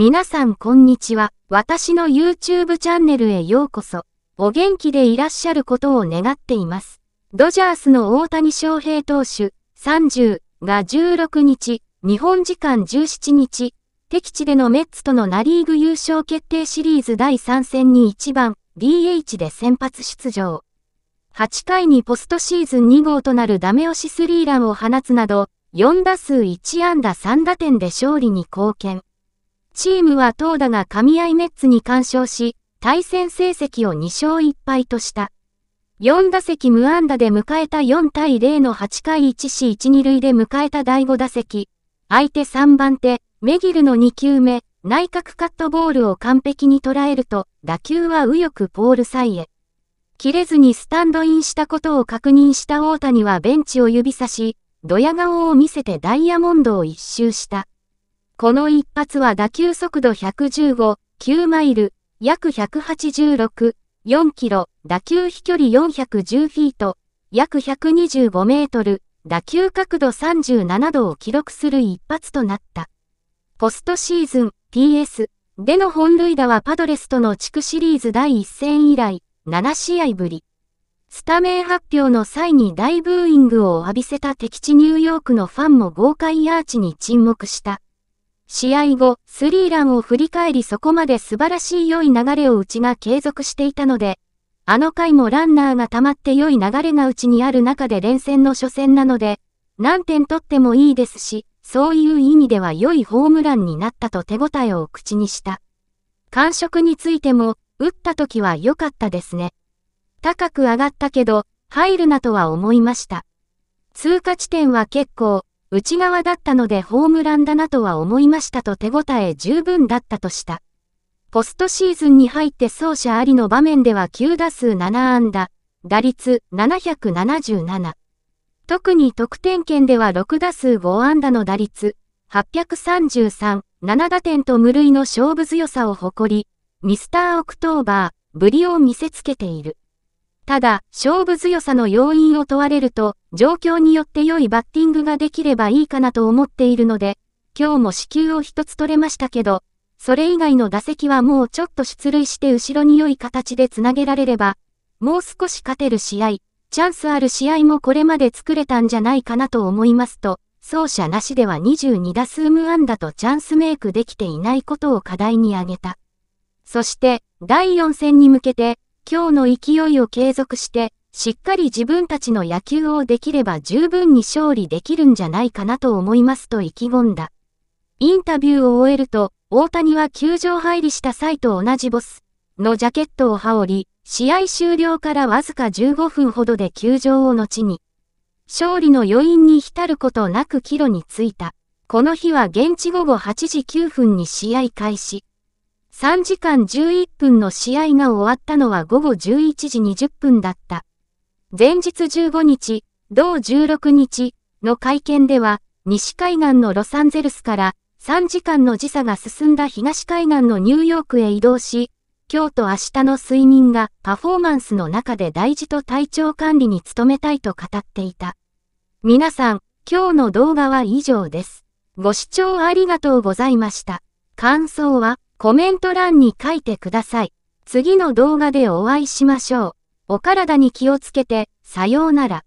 皆さんこんにちは。私の YouTube チャンネルへようこそ。お元気でいらっしゃることを願っています。ドジャースの大谷翔平投手30が16日、日本時間17日、敵地でのメッツとのナリーグ優勝決定シリーズ第3戦に1番 DH で先発出場。8回にポストシーズン2号となるダメ押しスリーランを放つなど、4打数1安打3打点で勝利に貢献。チームは投打が神合メッツに干渉し、対戦成績を2勝1敗とした。4打席無安打で迎えた4対0の8回1死1 2塁で迎えた第5打席。相手3番手、メギルの2球目、内角カットボールを完璧に捉えると、打球は右翼ポールサイへ。切れずにスタンドインしたことを確認した大谷はベンチを指さし、ドヤ顔を見せてダイヤモンドを一周した。この一発は打球速度115、9マイル、約186、4キロ、打球飛距離410フィート、約125メートル、打球角度37度を記録する一発となった。ポストシーズン PS での本塁打はパドレスとの地区シリーズ第1戦以来7試合ぶり。スタメン発表の際に大ブーイングを浴びせた敵地ニューヨークのファンも豪快アーチに沈黙した。試合後、スリーランを振り返りそこまで素晴らしい良い流れをうちが継続していたので、あの回もランナーが溜まって良い流れがうちにある中で連戦の初戦なので、何点取ってもいいですし、そういう意味では良いホームランになったと手応えを口にした。感触についても、打った時は良かったですね。高く上がったけど、入るなとは思いました。通過地点は結構、内側だったのでホームランだなとは思いましたと手応え十分だったとした。ポストシーズンに入って走者ありの場面では9打数7安打、打率777。特に得点圏では6打数5安打の打率833、7打点と無類の勝負強さを誇り、ミスターオクトーバー、ぶりを見せつけている。ただ、勝負強さの要因を問われると、状況によって良いバッティングができればいいかなと思っているので、今日も死球を一つ取れましたけど、それ以外の打席はもうちょっと出塁して後ろに良い形でつなげられれば、もう少し勝てる試合、チャンスある試合もこれまで作れたんじゃないかなと思いますと、走者なしでは22打数無安打とチャンスメイクできていないことを課題に挙げた。そして、第4戦に向けて、今日の勢いを継続して、しっかり自分たちの野球をできれば十分に勝利できるんじゃないかなと思いますと意気込んだ。インタビューを終えると、大谷は球場入りした際と同じボスのジャケットを羽織り、試合終了からわずか15分ほどで球場を後に、勝利の余韻に浸ることなく帰路に着いた。この日は現地午後8時9分に試合開始。3時間11分の試合が終わったのは午後11時20分だった。前日15日、同16日の会見では、西海岸のロサンゼルスから3時間の時差が進んだ東海岸のニューヨークへ移動し、今日と明日の睡眠がパフォーマンスの中で大事と体調管理に努めたいと語っていた。皆さん、今日の動画は以上です。ご視聴ありがとうございました。感想はコメント欄に書いてください。次の動画でお会いしましょう。お体に気をつけて、さようなら。